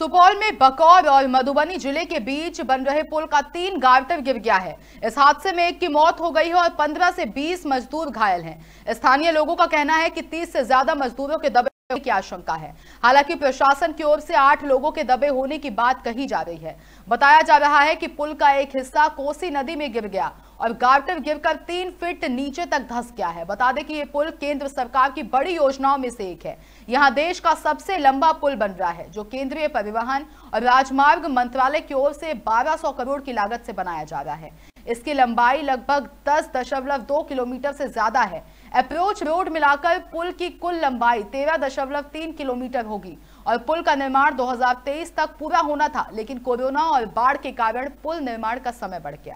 सुपौल में बकौर और मधुबनी जिले के बीच बन रहे पुल का तीन गार्टर गिर गया है इस हादसे में एक की मौत हो गई है और 15 से 20 मजदूर घायल हैं स्थानीय लोगों का कहना है कि 30 से ज्यादा मजदूरों के दबे की आशंका है हालांकि प्रशासन की ओर से आठ लोगों के दबे होने की बात कही जा रही है बताया जा रहा है कि पुल का एक हिस्सा कोसी नदी में गिर गया और गार्टर गिरकर तीन फीट नीचे तक धस गया है बता दें कि ये पुल केंद्र सरकार की बड़ी योजनाओं में से एक है यहाँ देश का सबसे लंबा पुल बन रहा है जो केंद्रीय परिवहन और राजमार्ग मंत्रालय की ओर से बारह करोड़ की लागत से बनाया जा रहा है इसकी लंबाई लगभग दस दशमलव दो किलोमीटर से ज्यादा है अप्रोच रोड मिलाकर पुल की कुल लंबाई तेरह दशमलव तीन किलोमीटर होगी और पुल का निर्माण 2023 तक पूरा होना था लेकिन कोरोना और बाढ़ के कारण पुल निर्माण का समय बढ़ गया